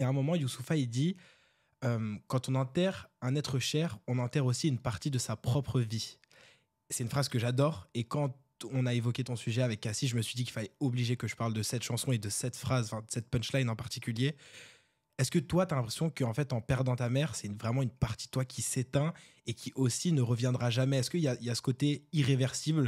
Et à un moment, Youssoufa, il dit euh, Quand on enterre un être cher, on enterre aussi une partie de sa propre vie. C'est une phrase que j'adore. Et quand on a évoqué ton sujet avec Cassie, je me suis dit qu'il fallait obliger que je parle de cette chanson et de cette phrase, de cette punchline en particulier. Est-ce que toi, tu as l'impression qu'en fait, en perdant ta mère, c'est vraiment une partie de toi qui s'éteint et qui aussi ne reviendra jamais Est-ce qu'il y, a ce côté irréversible